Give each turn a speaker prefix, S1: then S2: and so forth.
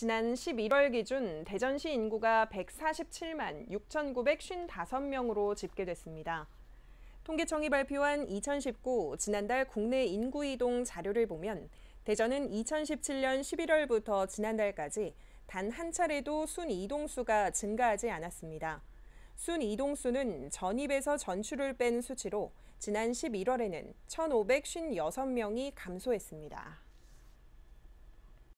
S1: 지난 11월 기준 대전시 인구가 147만 6,955명으로 집계됐습니다. 통계청이 발표한 2019 지난달 국내 인구 이동 자료를 보면 대전은 2017년 11월부터 지난달까지 단 한 차례도 순 이동수가 증가하지 않았습니다. 순 이동수는 전입에서 전출을 뺀 수치로 지난 11월에는 1,556명이 감소했습니다.